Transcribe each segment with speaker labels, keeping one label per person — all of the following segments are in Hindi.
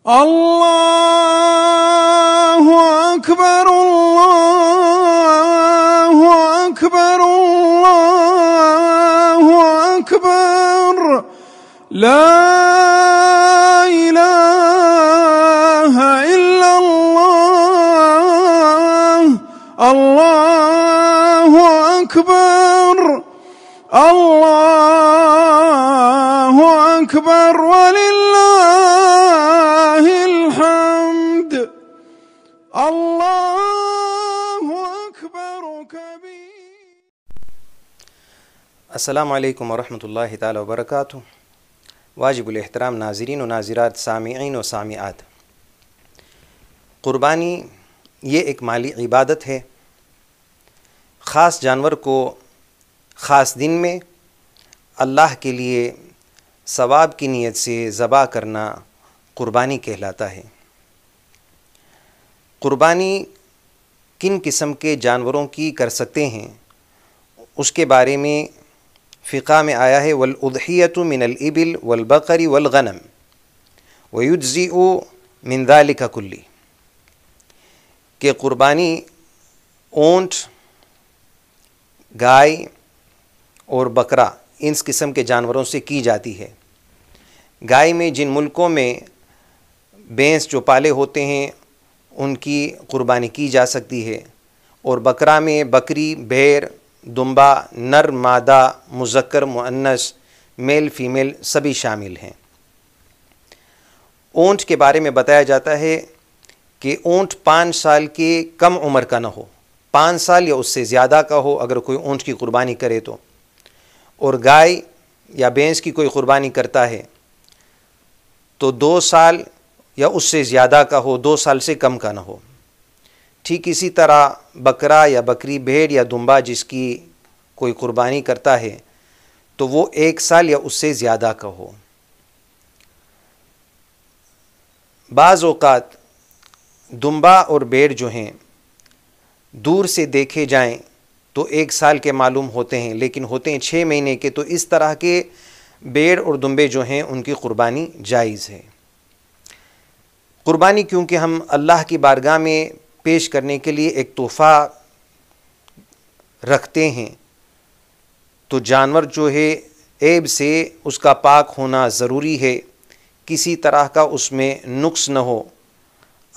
Speaker 1: الله أكبر الله أكبر الله أكبر لا إله إلا الله الله أكبر الله अल्लाम वरहमल
Speaker 2: वर्क वाजिबुलहतराम नाजरीन व नाजरात सामीन व सामियात क़ुरबानी ये एक माली इबादत है ख़ास जानवर को ख़ास दिन में अल्लाह के लिए सवाब की नीयत से ज़बा करना क़ुरबानी कहलाता है क़ुरबानी किन किस्म के जानवरों की कर सकते हैं उसके बारे में फ़िका में आया है वलउदहियत मिनलबिल वलबकरी वलगनम वयुजी ओ मिंदालिका कुल्ली के क़ुरबानी ऊंट गाय और बकरा इन किस्म के जानवरों से की जाती है गाय में जिन मुल्कों में भैंस जो पाले होते हैं उनकी कुर्बानी की जा सकती है और बकरा में बकरी भेर दुम्बा नर मादा मुजक्र मुअन्नस मेल फीमेल सभी शामिल हैं ऊँट के बारे में बताया जाता है कि ऊँट पाँच साल के कम उम्र का ना हो पाँच साल या उससे ज़्यादा का हो अगर कोई ऊँट की कुर्बानी करे तो और गाय या भैंस की कोई कुर्बानी करता है तो दो साल या उससे ज़्यादा का हो दो साल से कम का ना हो ठीक इसी तरह बकरा या बकरी भेड़ या दुम्बा जिसकी कोई कुर्बानी करता है तो वो एक साल या उससे ज़्यादा का हो बाज़ दुम्बा और बेड़ जो हैं दूर से देखे जाएं तो एक साल के मालूम होते हैं लेकिन होते हैं छः महीने के तो इस तरह के बेड़ और दुम्बे जो हैं उनकी कुर्बानी जायज़ है क़ुरबानी क्योंकि हम अल्लाह की बारगाह में पेश करने के लिए एक तोहफ़ा रखते हैं तो जानवर जो है ऐब से उसका पाक होना ज़रूरी है किसी तरह का उसमें नुक्स न हो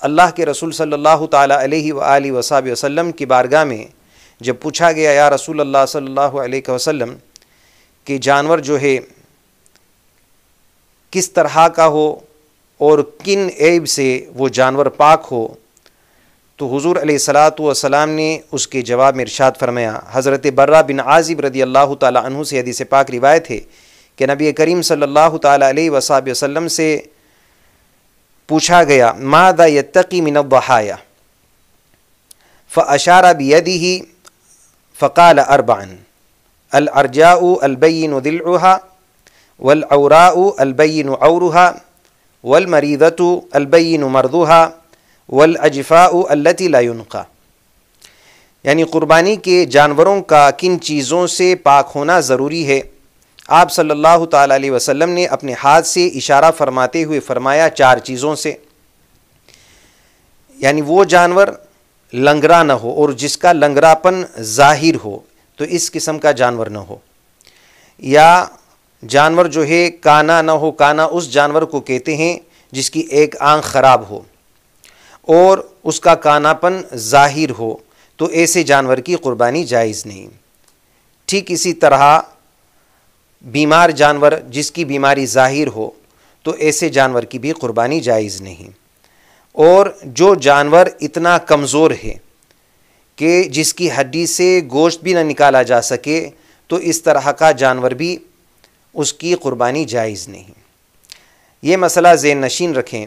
Speaker 2: अल्लाह के रसूल सल्लल्लाहु अलैहि वसाब वसल्लम की बारगाह में जब पूछा गया या रसूल अल्लाह सल्लल्लाहु अलैहि वसल्लम कि जानवर जो है किस तरह का हो और किन ऐब से वो जानवर पाक हो तो हुजूर सलात वसलाम ने उसके जवाब में इरशाद फरमाया हज़रत बर्रा बिन आज़िब रदी अल्लाह तु से हदीस पाक रिवायत है कि नबी करीम सल्लल्लाहु सल्ला तसाब वसल्लम से पूछा गया मादा यत्तकी मिन बहाया फ़ाशारा बियदी ही फ़काल अरबान अलरजाऊ अलबैन दिलरुहा वलअरा अलबैन औरहा वलमरीदतु अलबैन मरदुहा वलअजफ़ा अलती लायनका यानी क़ुरबानी के जानवरों का किन चीज़ों से पाक होना ज़रूरी है आप सल्लल्लाहु अलैहि वसल्लम ने अपने हाथ से इशारा फरमाते हुए फरमाया चार चीज़ों से यानी वो जानवर लंगरा ना हो और जिसका लंगरापन ज़ाहिर हो तो इस किस्म का जानवर ना हो या जानवर जो है काना ना हो काना उस जानवर को कहते हैं जिसकी एक आंख खराब हो और उसका कानापन ज़ाहिर हो तो ऐसे जानवर की क़ुरबानी जायज़ नहीं ठीक इसी तरह बीमार जानवर जिसकी बीमारी ज़ाहिर हो तो ऐसे जानवर की भी क़ुरबानी जायज़ नहीं और जो जानवर इतना कमज़ोर है कि जिसकी हड्डी से गोश्त भी ना निकाला जा सके तो इस तरह का जानवर भी उसकी क़ुरबानी जायज़ नहीं ये मसला जेन नशीन रखें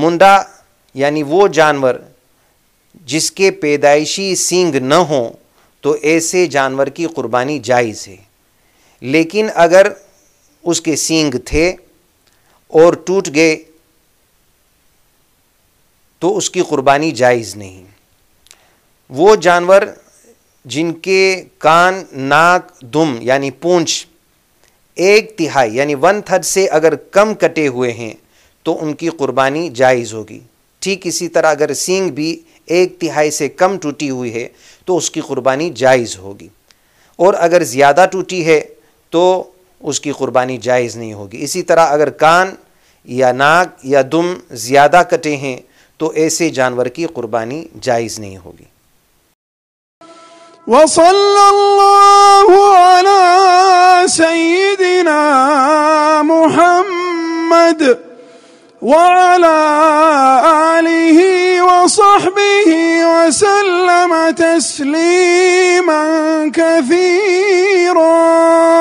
Speaker 2: मुंदा यानी वो जानवर जिसके पैदाइशी सींग न हो तो ऐसे जानवर की क़ुरबानी जायज़ है लेकिन अगर उसके सींग थे और टूट गए तो उसकी क़ुरबानी जायज़ नहीं वो जानवर जिनके कान नाक दुम यानी पूंछ एक तिहाई यानी वन थर्ड से अगर कम कटे हुए हैं तो उनकी कुर्बानी जायज़ होगी ठीक इसी तरह अगर सींग भी एक तिहाई से कम टूटी हुई है तो उसकी कुर्बानी जायज़ होगी और अगर ज़्यादा टूटी है तो उसकी कुर्बानी जायज़ नहीं होगी इसी तरह अगर कान या नाक या दुम ज़्यादा कटे हैं तो ऐसे जानवर की कुर्बानी जायज़ नहीं होगी
Speaker 1: وصلى الله على سيدنا محمد وعلى آله وصحبه وسلم تسليما كثيرا